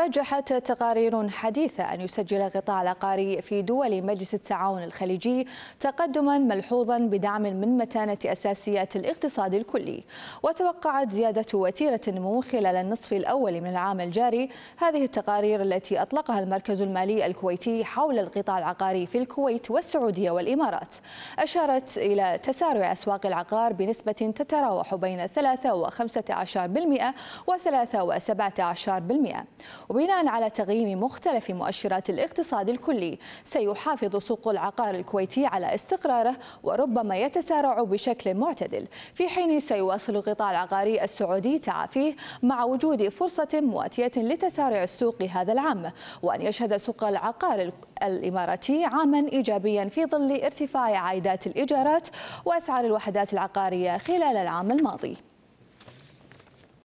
رجحت تقارير حديثة أن يسجل القطاع العقاري في دول مجلس التعاون الخليجي تقدما ملحوظا بدعم من متانة أساسيات الاقتصاد الكلي وتوقعت زيادة وتيرة النمو خلال النصف الأول من العام الجاري هذه التقارير التي أطلقها المركز المالي الكويتي حول القطاع العقاري في الكويت والسعودية والإمارات أشارت إلى تسارع أسواق العقار بنسبة تتراوح بين 3 و 15% و 3 و 17% وبناء على تقييم مختلف مؤشرات الاقتصاد الكلي سيحافظ سوق العقار الكويتي على استقراره وربما يتسارع بشكل معتدل في حين سيواصل القطاع العقاري السعودي تعافيه مع وجود فرصة مواتية لتسارع السوق هذا العام وأن يشهد سوق العقار الإماراتي عاما إيجابيا في ظل ارتفاع عائدات الإيجارات وأسعار الوحدات العقارية خلال العام الماضي